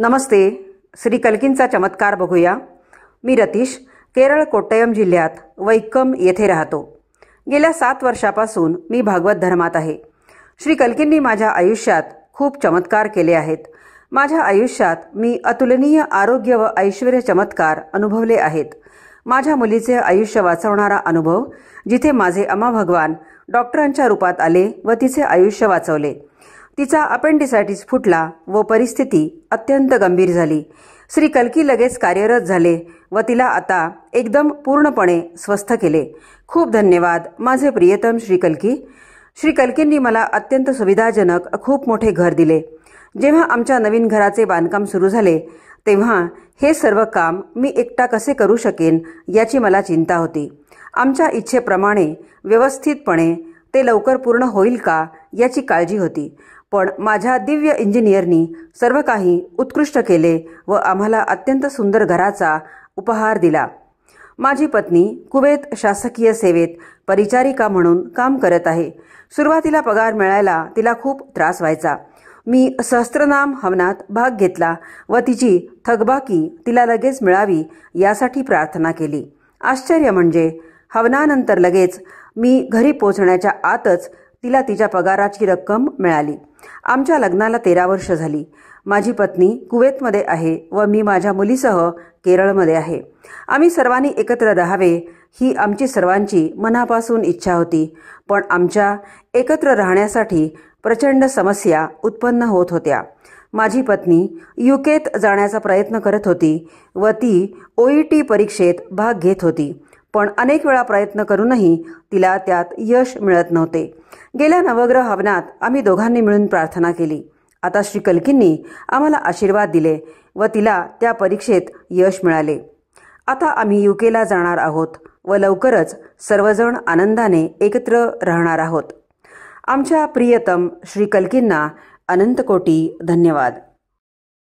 नमस्ते श्री कलकींचा चमत्कार बघूया मी रतीश केरळ कोट्टयम जिल्ह्यात वैक्कम येथे राहतो गेल्या सात वर्षापासून मी भागवत धर्मात आहे श्री कल्कींनी माझ्या आयुष्यात खूप चमत्कार केले आहेत माझ्या आयुष्यात मी अतुलनीय आरोग्य व ऐश्वर चमत्कार अनुभवले आहेत माझ्या मुलीचे आयुष्य वाचवणारा अनुभव जिथे माझे अमा भगवान डॉक्टरांच्या रूपात आले व तिचे आयुष्य वाचवले तिचा अपेंडिसायटिस फुटला व परिस्थिती अत्यंत गंभीर झाली श्री कल्की लगेच कार्यरत झाले व तिला आता एकदम पूर्णपणे स्वस्थ केले खूप धन्यवाद माझे प्रियतम श्री कल्की श्री कल्कींनी मला अत्यंत सुविधाजनक खूप मोठे घर दिले जेव्हा आमच्या नवीन घराचे बांधकाम सुरू झाले तेव्हा हे सर्व काम मी एकटा कसे करू शकेन याची मला चिंता होती आमच्या इच्छेप्रमाणे व्यवस्थितपणे ते लवकर पूर्ण होईल का याची काळजी होती पण माझ्या दिव्य इंजिनियरनी सर्व काही उत्कृष्ट केले व आम्हाला अत्यंत सुंदर घराचा उपहार दिला माझी पत्नी कुवेत शासकीय सेवेत परिचारिका म्हणून काम करत आहे सुरुवातीला पगार मिळायला तिला खूप त्रास व्हायचा मी सहस्त्रनाम हवनात भाग घेतला व तिची थकबाकी तिला लगेच मिळावी यासाठी प्रार्थना केली आश्चर्य म्हणजे हवनानंतर लगेच मी घरी पोचण्याच्या आतच तिला तिच्या पगाराची रक्कम मिळाली आमच्या लग्नाला तेरा वर्ष झाली माझी पत्नी कुवेतमध्ये आहे व मी माझ्या मुलीसह केरळमध्ये आहे आम्ही सर्वांनी एकत्र राहावे ही आमची सर्वांची मनापासून इच्छा होती पण आमच्या एकत्र राहण्यासाठी प्रचंड समस्या उत्पन्न होत होत्या माझी पत्नी युकेत जाण्याचा प्रयत्न करत होती व ती ओईटी टी परीक्षेत भाग घेत होती पण अनेक वेळा प्रयत्न करूनही तिला त्यात यश मिळत नव्हते गेल्या नवग्रह हवनात आम्ही दोघांनी मिळून प्रार्थना केली आता श्री कल्कींनी आम्हाला आशीर्वाद दिले व तिला त्या परीक्षेत यश मिळाले आता आम्ही युकेला जाणार आहोत व लवकरच सर्वजण आनंदाने एकत्र राहणार आहोत आमच्या प्रियतम श्री कल्कींना अनंतकोटी धन्यवाद